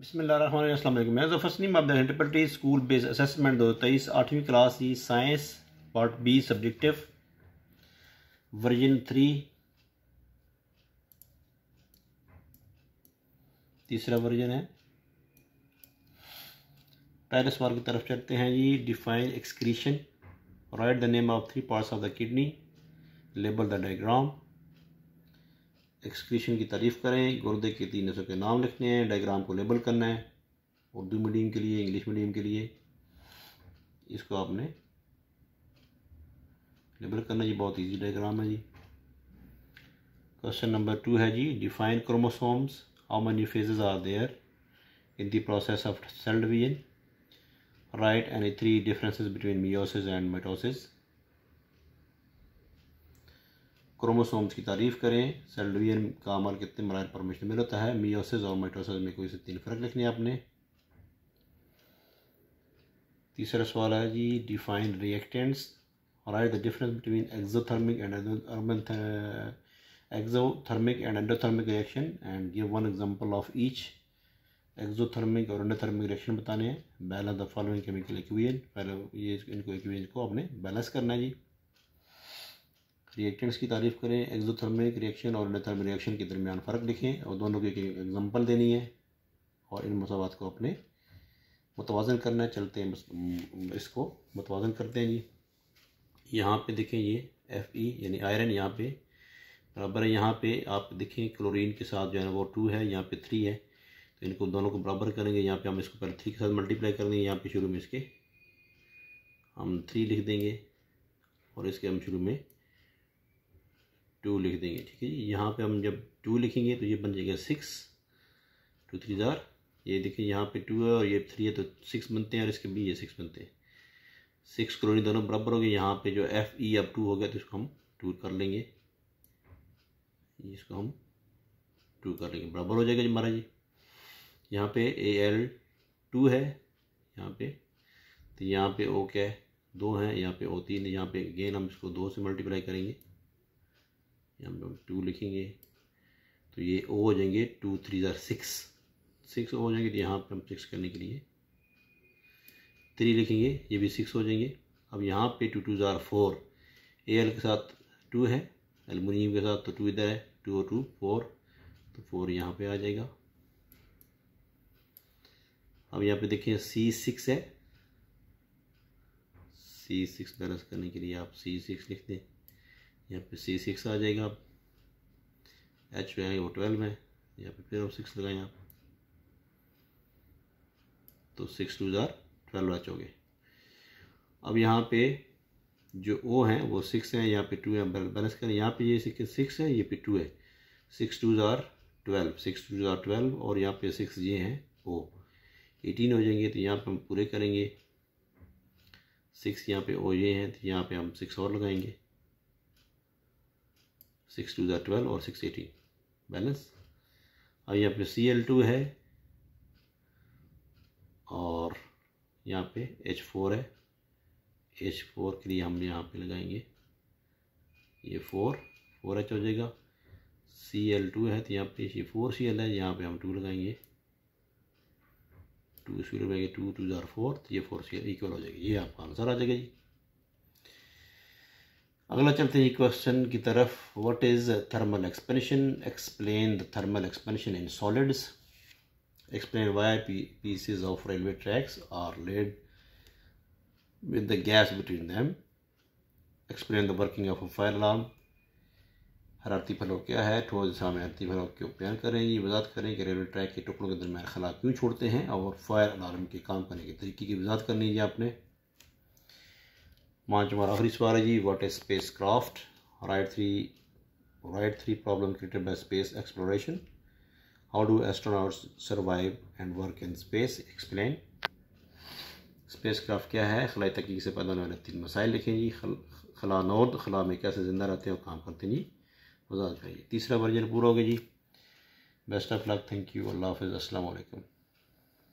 बिसमिल्लाम मैं जफरसनीम अब इंटरप्रटी school base assessment दो तेईस आठवीं क्लास ई science part B subjective version three तीसरा वर्जन है पहले सवाल की तरफ चलते हैं जी define excretion write the name of three parts of the kidney label the diagram excretion की तारीफ करें गुर्दे के तीन नसों के नाम लिखने हैं डायग्राम को लेबल करना है उर्दू मीडियम के लिए इंग्लिश मीडियम के लिए इसको आपने लेबल करना जी बहुत इजी डायग्राम है जी क्वेश्चन नंबर टू है जी define chromosomes how many phases are there in the process of cell division write any three differences between meiosis and mitosis chromosomes की तारीफ करें सेल डिवीजन का अमल कितने मरल पर मुश्तमिल होता है मियोसिस और माइटोसिस में कोई से तीन फ़र्क लिखने आपने तीसरा सवाल है जी डिफाइन रिएक्टेंट्स और write the difference between exothermic and urban exothermic and endothermic reaction and give one example of each exothermic और एंडोथर्मिक रिएक्शन बताने हैं balance the following chemical equation पहले ये इनको इक्वेशन को आपने बैलेंस करना है जी रिएक्टेंट्स की तारीफ करें एक्जोथर्मिक रिएक्शन और एंडोथर्मिक रिएक्शन के दरमियान फ़र्क लिखें और दोनों की एक एग्जाम्पल देनी है और इन मसावत को अपने मुतवाजन करना है चलते हैं इसको मुतवाजन करते हैं जी यहाँ पे देखें ये एफ ई यानी आयरन यहाँ पे बराबर है यहाँ पे आप देखें क्लोरीन के साथ जो है वो टू है यहाँ पे थ्री है तो इनको दोनों को बराबर करेंगे यहाँ पे हम इसको पहले थ्री के साथ मल्टीप्लाई कर देंगे यहाँ पे शुरू में इसके हम थ्री लिख देंगे और इसके हम शुरू में टू लिख देंगे ठीक है जी यहाँ पे हम जब टू लिखेंगे तो ये बन जाएगा सिक्स टू थ्री ज़ार ये देखिए यहाँ पे टू है और ये थ्री है तो सिक्स बनते हैं और इसके बी ये सिक्स बनते हैं सिक्स कॉलोनी दोनों बराबर हो गए यहाँ पे जो एफ ई अब टू हो गया तो इसको हम टू कर लेंगे इसको हम टू कर लेंगे बराबर हो जाएगा जी महाराज जी यहाँ पे ए एल टू है यहाँ पे तो यहाँ पे ओ क्या है दो है यहाँ पे ओ तीन है यहाँ पे गेन हम इसको दो से मल्टीप्लाई करेंगे हम लोग टू लिखेंगे तो ये ओ हो जाएंगे टू थ्री ज़ार सिक्स सिक्स ओ हो जाएंगे तो यहाँ पे हम सिक्स करने के लिए थ्री लिखेंगे ये भी सिक्स हो जाएंगे अब यहाँ पे टू टू ज़ार फोर ए एल के साथ टू है एलमिनियम के साथ तो टू इधर है टू और टू फोर तो फोर यहाँ पे आ जाएगा अब यहाँ पे देखिए सी सिक्स है सी सिक्स बैलेंस करने के लिए आप सी सिक्स लिख दें यहाँ पे सी सिक्स आ जाएगा आप एच में आएंगे वो ट्वेल्व है यहाँ पे फिर आप सिक्स लगाएँ आप तो सिक्स टू ज़ार ट्वेल्व एच हो गए अब यहाँ पे जो ओ है वो सिक्स है यहाँ पे टू है बैलेंस करें यहाँ पे ये सिक्स है ये पे टू है सिक्स टू ज़ार ट्वेल्व सिक्स टू ज़ार ट्वेल्व और यहाँ पे सिक्स ये हैं ओ एटीन हो जाएंगे तो यहाँ पे हम पूरे करेंगे सिक्स यहाँ पे ओ ये हैं तो यहाँ पे हम सिक्स और लगाएंगे सिक्स टू ज़ार ट्वेल्व और सिक्स एटीन बैलेंस और यहाँ पे सी एल टू है और यहाँ पे एच फोर है एच फोर के लिए हम यहाँ पे लगाएंगे ये फोर फोर एच हो जाएगा सी एल टू है तो यहाँ पे ये फोर सी एल है यहाँ पे हम टू लगाएंगे टू सी लगाएंगे टू टू ज़ार फोर तो ये फोर सी एल इक्वल हो जाएगी ये आपका आंसर आ जाएगा जी अगला चलते हैं क्वेश्चन की तरफ what is thermal expansion explain the thermal expansion in solids explain why pieces of railway tracks are laid with the gas between them explain the working of fire alarm हरारती फलों क्या है ठोस दिशा में हरारती फलों के बयान करें ये वजात करें कि रेलवे ट्रैक के टुकड़ों के दरमियान खला क्यों छोड़ते हैं और फायर अलार्म के काम करने के तरीके की वजात करनी है आपने मांच मार आखिरी सवाल है जी what is space craft write three write three problem created by space exploration how do astronaut survive and work in space explain space craft क्या है खलाई तकी से पैदा होने वाले तीन मसाइल लिखें जी खला नोद खला में कैसे जिंदा रहते हैं और काम करते हैं जी वजह करिए तीसरा वर्जन पूरा हो गया जी best of luck thank you अल्लाह हाफिज़ असलकम